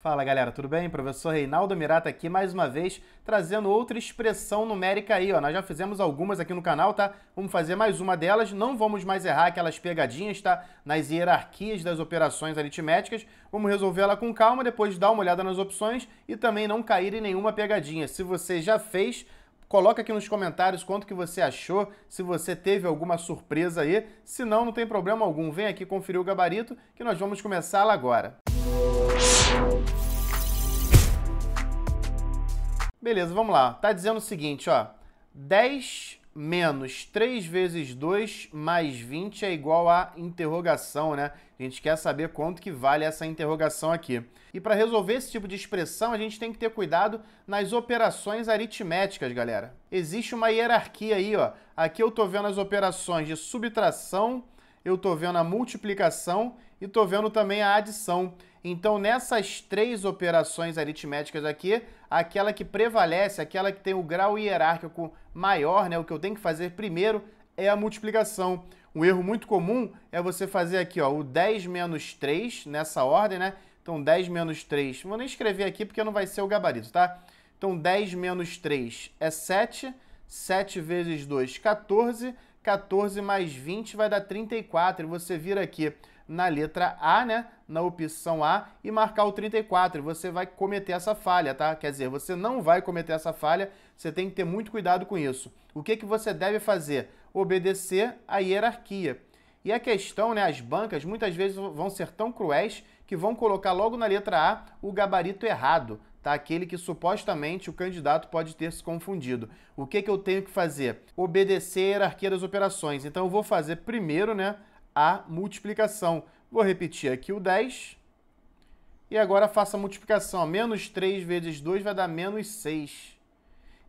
Fala galera, tudo bem? Professor Reinaldo Mirata aqui mais uma vez trazendo outra expressão numérica aí, ó. Nós já fizemos algumas aqui no canal, tá? Vamos fazer mais uma delas, não vamos mais errar aquelas pegadinhas, tá? Nas hierarquias das operações aritméticas. Vamos resolver ela com calma, depois dar uma olhada nas opções e também não cair em nenhuma pegadinha. Se você já fez, Coloca aqui nos comentários quanto que você achou, se você teve alguma surpresa aí. Se não, não tem problema algum. Vem aqui conferir o gabarito que nós vamos começá-la agora. Beleza, vamos lá. Tá dizendo o seguinte, ó. 10 menos 3 vezes 2 mais 20 é igual a interrogação, né? A gente quer saber quanto que vale essa interrogação aqui. E para resolver esse tipo de expressão, a gente tem que ter cuidado nas operações aritméticas, galera. Existe uma hierarquia aí, ó. Aqui eu tô vendo as operações de subtração, eu estou vendo a multiplicação e estou vendo também a adição. Então, nessas três operações aritméticas aqui, aquela que prevalece, aquela que tem o grau hierárquico maior, né, o que eu tenho que fazer primeiro é a multiplicação. Um erro muito comum é você fazer aqui ó, o 10 menos 3 nessa ordem, né? Então, 10 menos 3, vou nem escrever aqui porque não vai ser o gabarito, tá? Então, 10 menos 3 é 7, 7 vezes 2, 14, 14 mais 20 vai dar 34. E você vir aqui na letra A, né? Na opção A e marcar o 34. E você vai cometer essa falha, tá? Quer dizer, você não vai cometer essa falha, você tem que ter muito cuidado com isso. O que, que você deve fazer? Obedecer à hierarquia. E a questão, né? As bancas muitas vezes vão ser tão cruéis que vão colocar logo na letra A o gabarito errado tá? Aquele que supostamente o candidato pode ter se confundido. O que, que eu tenho que fazer? Obedecer a hierarquia das operações. Então eu vou fazer primeiro, né, a multiplicação. Vou repetir aqui o 10. E agora faça a multiplicação. Menos 3 vezes 2 vai dar menos 6.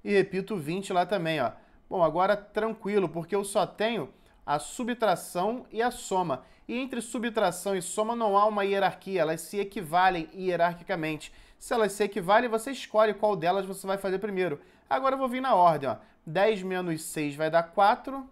E repito 20 lá também, ó. Bom, agora tranquilo, porque eu só tenho a subtração e a soma. E entre subtração e soma não há uma hierarquia, elas se equivalem hierarquicamente. Se elas se equivalem, você escolhe qual delas você vai fazer primeiro. Agora eu vou vir na ordem, ó. 10 menos 6 vai dar 4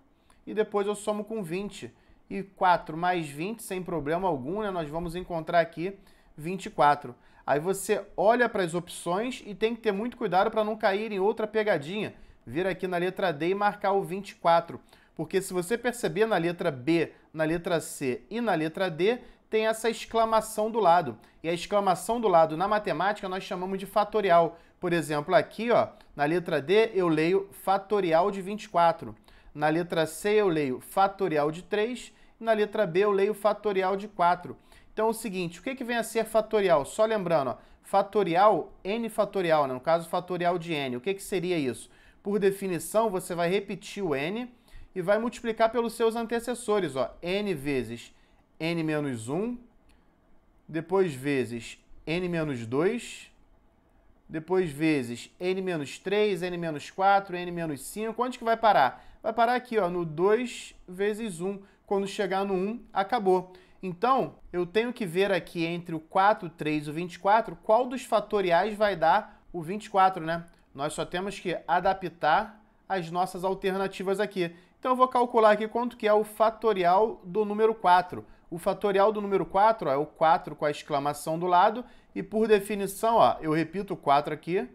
e depois eu somo com 20. E 4 mais 20, sem problema algum, né? Nós vamos encontrar aqui 24. Aí você olha para as opções e tem que ter muito cuidado para não cair em outra pegadinha. Vir aqui na letra D e marcar o 24. Porque se você perceber na letra B, na letra C e na letra D, tem essa exclamação do lado. E a exclamação do lado na matemática nós chamamos de fatorial. Por exemplo, aqui, ó, na letra D eu leio fatorial de 24. Na letra C eu leio fatorial de 3 e na letra B eu leio fatorial de 4. Então é o seguinte, o que, que vem a ser fatorial? Só lembrando, ó, fatorial, n fatorial, né? no caso fatorial de n. O que, que seria isso? Por definição, você vai repetir o n e vai multiplicar pelos seus antecessores, ó, n vezes n menos 1, depois vezes n menos 2, depois vezes n menos 3, n menos 4, n menos 5, onde que vai parar? Vai parar aqui, ó, no 2 vezes 1. Quando chegar no 1, acabou. Então, eu tenho que ver aqui entre o 4, 3 e o 24, qual dos fatoriais vai dar o 24, né? Nós só temos que adaptar as nossas alternativas aqui. Então eu vou calcular aqui quanto que é o fatorial do número 4. O fatorial do número 4 ó, é o 4 com a exclamação do lado e por definição, ó, eu repito o 4 aqui,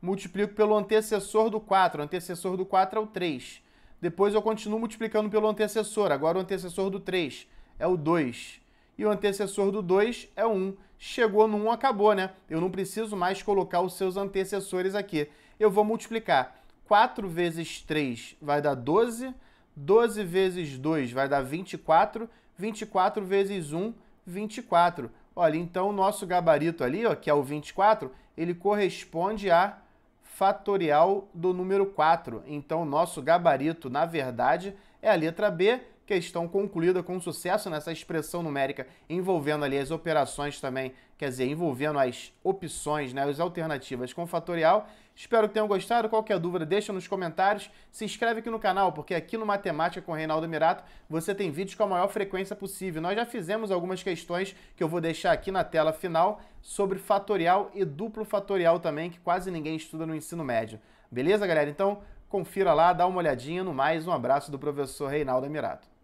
multiplico pelo antecessor do 4. O antecessor do 4 é o 3. Depois eu continuo multiplicando pelo antecessor. Agora o antecessor do 3 é o 2. E o antecessor do 2 é o 1. Chegou no 1, acabou, né? Eu não preciso mais colocar os seus antecessores aqui. Eu vou multiplicar. 4 vezes 3 vai dar 12. 12 vezes 2 vai dar 24, 24 vezes 1, 24. Olha, então o nosso gabarito ali, ó, que é o 24, ele corresponde a fatorial do número 4. Então, nosso gabarito, na verdade, é a letra B, questão concluída com sucesso nessa expressão numérica, envolvendo ali as operações também, quer dizer, envolvendo as opções, né, as alternativas com fatorial. Espero que tenham gostado. Qualquer dúvida, deixa nos comentários. Se inscreve aqui no canal, porque aqui no Matemática com Reinaldo Mirato você tem vídeos com a maior frequência possível. Nós já fizemos algumas questões que eu vou deixar aqui na tela final sobre fatorial e duplo fatorial também, que quase ninguém estuda no ensino médio. Beleza, galera? Então, confira lá, dá uma olhadinha. No mais, um abraço do professor Reinaldo Mirato.